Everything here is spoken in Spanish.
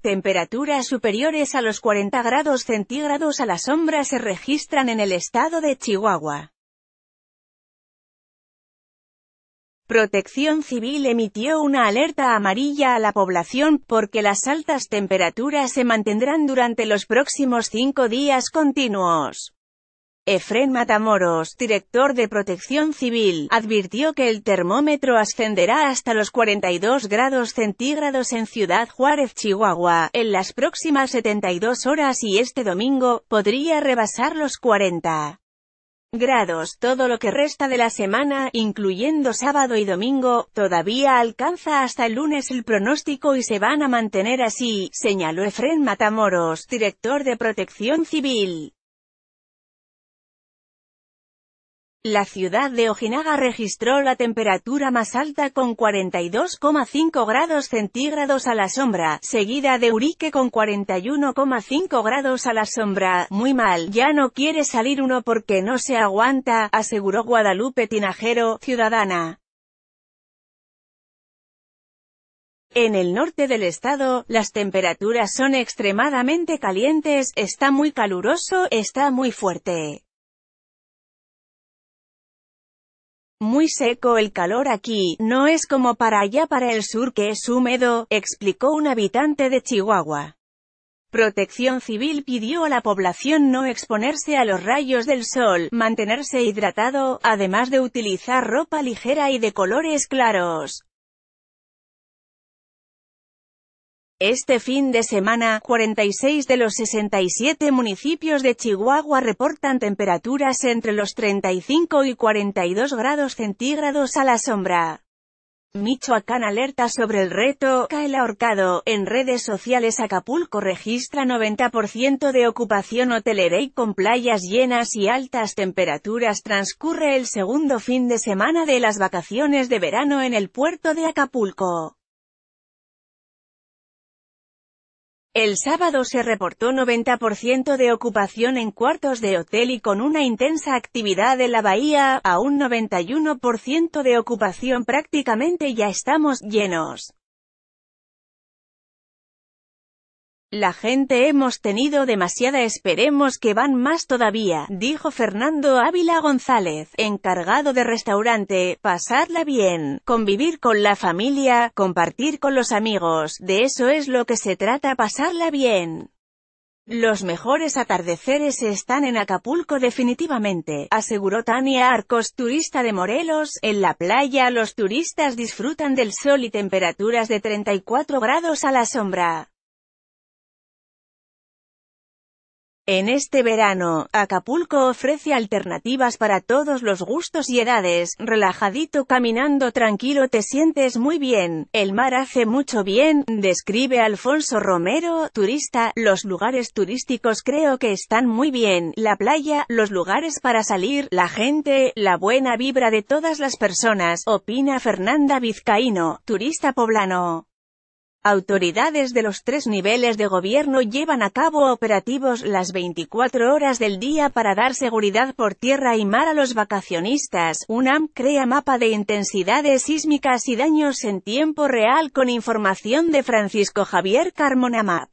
Temperaturas superiores a los 40 grados centígrados a la sombra se registran en el estado de Chihuahua. Protección Civil emitió una alerta amarilla a la población, porque las altas temperaturas se mantendrán durante los próximos cinco días continuos. Efren Matamoros, director de Protección Civil, advirtió que el termómetro ascenderá hasta los 42 grados centígrados en Ciudad Juárez, Chihuahua, en las próximas 72 horas y este domingo, podría rebasar los 40 grados todo lo que resta de la semana, incluyendo sábado y domingo, todavía alcanza hasta el lunes el pronóstico y se van a mantener así, señaló Efren Matamoros, director de Protección Civil. La ciudad de Ojinaga registró la temperatura más alta con 42,5 grados centígrados a la sombra, seguida de Urique con 41,5 grados a la sombra, muy mal, ya no quiere salir uno porque no se aguanta, aseguró Guadalupe Tinajero, ciudadana. En el norte del estado, las temperaturas son extremadamente calientes, está muy caluroso, está muy fuerte. Muy seco el calor aquí, no es como para allá para el sur que es húmedo, explicó un habitante de Chihuahua. Protección Civil pidió a la población no exponerse a los rayos del sol, mantenerse hidratado, además de utilizar ropa ligera y de colores claros. Este fin de semana, 46 de los 67 municipios de Chihuahua reportan temperaturas entre los 35 y 42 grados centígrados a la sombra. Michoacán alerta sobre el reto, cae el ahorcado, en redes sociales Acapulco registra 90% de ocupación hotelera y con playas llenas y altas temperaturas transcurre el segundo fin de semana de las vacaciones de verano en el puerto de Acapulco. El sábado se reportó 90% de ocupación en cuartos de hotel y con una intensa actividad en la bahía, a un 91% de ocupación prácticamente ya estamos llenos. La gente hemos tenido demasiada esperemos que van más todavía, dijo Fernando Ávila González, encargado de restaurante, pasarla bien, convivir con la familia, compartir con los amigos, de eso es lo que se trata pasarla bien. Los mejores atardeceres están en Acapulco definitivamente, aseguró Tania Arcos, turista de Morelos. En la playa los turistas disfrutan del sol y temperaturas de 34 grados a la sombra. En este verano, Acapulco ofrece alternativas para todos los gustos y edades, relajadito caminando tranquilo te sientes muy bien, el mar hace mucho bien, describe Alfonso Romero, turista, los lugares turísticos creo que están muy bien, la playa, los lugares para salir, la gente, la buena vibra de todas las personas, opina Fernanda Vizcaíno, turista poblano. Autoridades de los tres niveles de gobierno llevan a cabo operativos las 24 horas del día para dar seguridad por tierra y mar a los vacacionistas. UNAM crea mapa de intensidades sísmicas y daños en tiempo real con información de Francisco Javier Carmona Map.